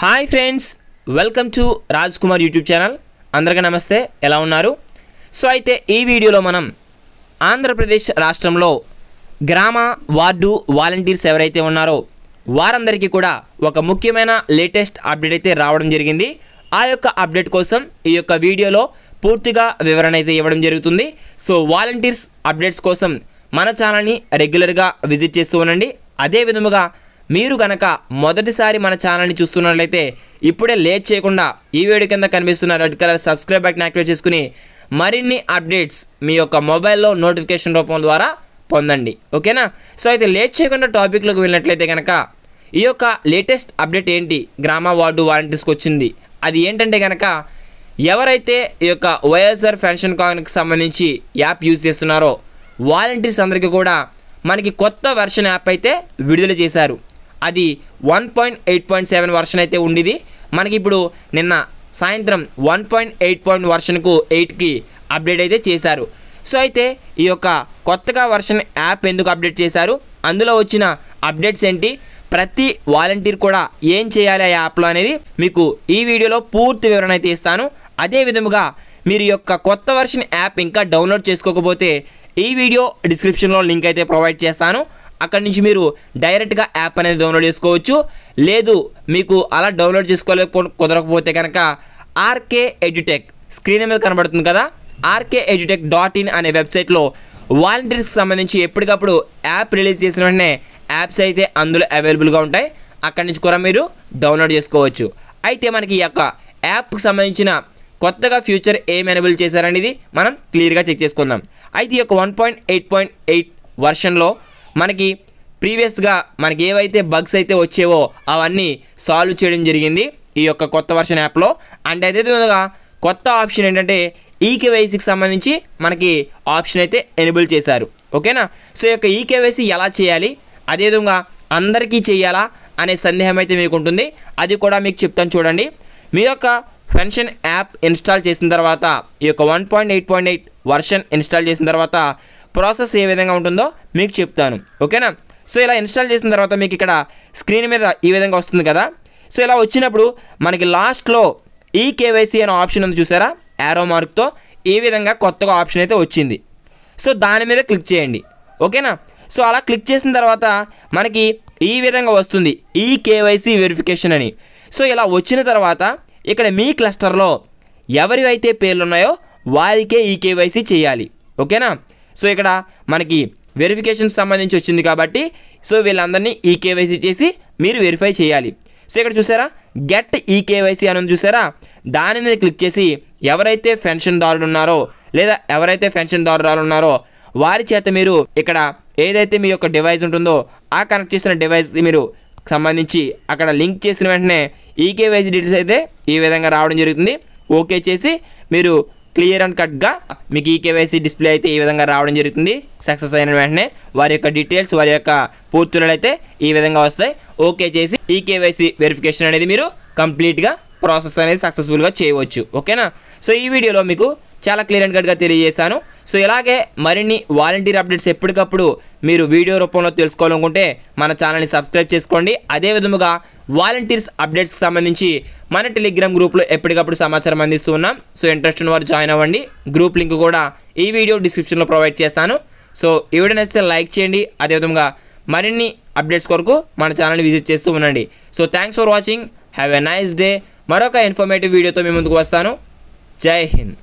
hi friends welcome to Raj Kumar YouTube channel అందరికీ నమస్తే ఎలా ఉన్నారు సో అయితే ఈ వీడియోలో మనం ఆంధ్రప్రదేశ్ రాష్ట్రంలో గ్రామ వార్డు వాలంటీర్స్ ఎవరైతే ఉన్నారో వారందరికీ కూడా ఒక ముఖ్యమైన లేటెస్ట్ అప్డేట్ అయితే రావడం జరిగింది ఆ యొక్క అప్డేట్ కోసం ఈ యొక్క వీడియోలో పూర్తిగా వివరణ అయితే ఇవ్వడం జరుగుతుంది సో వాలంటీర్స్ అప్డేట్స్ కోసం మన ఛానల్ని రెగ్యులర్గా విజిట్ చేస్తూ ఉండండి అదే విధముగా మీరు గనక మొదటిసారి మన ఛానల్ని చూస్తున్నట్లయితే ఇప్పుడే లేట్ చేయకుండా ఈ వీడియో కింద కనిపిస్తున్న red colour subscribe button activate చేసుకుని మరిన్ని అప్డేట్స్ మీ యొక్క మొబైల్లో నోటిఫికేషన్ రూపం ద్వారా పొందండి ఓకేనా సో అయితే లేట్ చేయకుండా టాపిక్లోకి వెళ్ళినట్లయితే కనుక ఈ యొక్క లేటెస్ట్ అప్డేట్ ఏంటి గ్రామ వార్డు వాలంటీర్స్కి వచ్చింది అది ఏంటంటే కనుక ఎవరైతే ఈ యొక్క వైఎస్ఆర్ పెన్షన్ కార్డుకి సంబంధించి యాప్ యూజ్ చేస్తున్నారో వాలంటీర్స్ అందరికీ కూడా మనకి కొత్త వెర్షన్ యాప్ అయితే విడుదల చేశారు అది one point eight point seven version అయితే ఉండేది మనకి ఇప్పుడు నిన్న సాయంత్రం వన్ పాయింట్ ఎయిట్ పాయింట్ వర్షన్కు ఎయిట్కి అప్డేట్ అయితే చేశారు సో అయితే ఈ యొక్క కొత్తగా వర్షన్ యాప్ ఎందుకు అప్డేట్ చేశారు అందులో వచ్చిన అప్డేట్స్ ఏంటి ప్రతి వాలంటీర్ కూడా ఏం చేయాలి ఆ యాప్లో అనేది మీకు ఈ వీడియోలో పూర్తి వివరణ అయితే ఇస్తాను అదే విధముగా మీరు యొక్క కొత్త వర్షన్ యాప్ ఇంకా డౌన్లోడ్ చేసుకోకపోతే ఈ వీడియో డిస్క్రిప్షన్లో లింక్ అయితే ప్రొవైడ్ చేస్తాను అక్కడ నుంచి మీరు డైరెక్ట్గా యాప్ అనేది డౌన్లోడ్ చేసుకోవచ్చు లేదు మీకు అలా డౌన్లోడ్ చేసుకోలేక కుదరకపోతే కనుక ఆర్కే ఎడ్యుటెక్ స్క్రీన్ మీద కనబడుతుంది కదా ఆర్కే ఎడ్యుటెక్ డాట్ ఇన్ అనే వెబ్సైట్లో వాలంటీర్స్కి సంబంధించి ఎప్పటికప్పుడు యాప్ రిలీజ్ చేసిన వెంటనే యాప్స్ అయితే అందులో అవైలబుల్గా ఉంటాయి అక్కడి నుంచి కూడా మీరు డౌన్లోడ్ చేసుకోవచ్చు అయితే మనకి ఈ యొక్క యాప్కి సంబంధించిన కొత్తగా ఫ్యూచర్ ఏం ఎనేబుల్ చేశారనేది మనం క్లియర్గా చెక్ చేసుకుందాం అయితే ఈ యొక్క one point eight point eight వర్షన్లో మనకి ప్రీవియస్గా మనకి ఏవైతే బగ్స్ అయితే వచ్చేవో అవన్నీ సాల్వ్ చేయడం జరిగింది ఈ యొక్క కొత్త వర్షన్ యాప్లో అండ్ అయితే ముందుగా కొత్త ఆప్షన్ ఏంటంటే ఈకేవైసీకి e సంబంధించి మనకి ఆప్షన్ అయితే ఎనేబుల్ చేశారు ఓకేనా సో ఈ యొక్క ఈకేవైసీ e ఎలా చేయాలి అదేవిధంగా అందరికీ చేయాలా అనే సందేహం అయితే మీకు ఉంటుంది అది కూడా మీకు చెప్తాను చూడండి మీ యొక్క పెన్షన్ యాప్ ఇన్స్టాల్ చేసిన తర్వాత ఈ యొక్క one point eight point eight version install చేసిన తర్వాత ప్రాసెస్ ఏ విధంగా ఉంటుందో మీకు చెప్తాను ఓకేనా సో ఇలా ఇన్స్టాల్ చేసిన తర్వాత మీకు ఇక్కడ స్క్రీన్ మీద ఈ విధంగా వస్తుంది కదా సో ఇలా వచ్చినప్పుడు మనకి లాస్ట్లో ఈ కేవైసీ అనే ఆప్షన్ ఉంది చూసారా యారో మార్క్తో ఈ విధంగా కొత్తగా ఆప్షన్ అయితే వచ్చింది సో దాని మీద క్లిక్ చేయండి ఓకేనా సో అలా క్లిక్ చేసిన తర్వాత మనకి ఈ విధంగా వస్తుంది ఈ కేవైసీ వెరిఫికేషన్ అని సో ఇలా వచ్చిన తర్వాత ఇక్కడ మీ క్లస్టర్లో ఎవరివైతే పేర్లు ఉన్నాయో వారికే ఈ కేవైసీ చేయాలి ఓకేనా సో ఇక్కడ మనకి వెరిఫికేషన్ సంబంధించి వచ్చింది కాబట్టి సో వీళ్ళందరినీ ఈ కేవైసీ చేసి మీరు వెరిఫై చేయాలి సో ఇక్కడ చూసారా గెట్ ఈ కేవైసీ అని చూసారా దాని మీద క్లిక్ చేసి ఎవరైతే పెన్షన్దారులు ఉన్నారో లేదా ఎవరైతే పెన్షన్దారురాలు ఉన్నారో వారి చేత మీరు ఇక్కడ ఏదైతే మీ యొక్క డివైస్ ఉంటుందో ఆ కనెక్ట్ చేసిన డివైస్ మీరు సంబంధించి అక్కడ లింక్ చేసిన వెంటనే ఈకేవైసీ e డీటెయిల్స్ అయితే ఈ విధంగా రావడం జరుగుతుంది ఓకే చేసి మీరు క్లియర్ అండ్ కట్గా మీకు ఈ కేవైసీ డిస్ప్లే అయితే ఈ విధంగా రావడం జరుగుతుంది సక్సెస్ అయిన వెంటనే వారి యొక్క డీటెయిల్స్ వారి యొక్క పూర్తులు అయితే ఈ విధంగా వస్తాయి ఓకే చేసి ఈ కేవైసీ వెరిఫికేషన్ అనేది మీరు కంప్లీట్గా ప్రాసెస్ అనేది సక్సెస్ఫుల్గా చేయవచ్చు ఓకేనా సో ఈ వీడియోలో మీకు చాలా క్లియర్ అండ్ కట్గా తెలియజేశాను సో ఇలాగే మరిన్ని వాలంటీర్ అప్డేట్స్ ఎప్పటికప్పుడు మీరు వీడియో రూపంలో తెలుసుకోవాలనుకుంటే మన ఛానల్ని సబ్స్క్రైబ్ చేసుకోండి అదేవిధముగా వాలంటీర్స్ అప్డేట్స్కి సంబంధించి మన టెలిగ్రామ్ గ్రూప్లో ఎప్పటికప్పుడు సమాచారం అందిస్తూ ఉన్నాం సో ఇంట్రెస్ట్ ఉన్న వారు జాయిన్ అవ్వండి గ్రూప్ లింక్ కూడా ఈ వీడియో డిస్క్రిప్షన్లో ప్రొవైడ్ చేస్తాను సో ఎవడనైతే లైక్ చేయండి అదేవిధంగా మరిన్ని అప్డేట్స్ కొరకు మన ఛానల్ని విజిట్ చేస్తూ ఉండండి so thanks for watching have a nice day మరొక ఇన్ఫర్మేటివ్ వీడియోతో మీ ముందుకు వస్తాను జై హింద్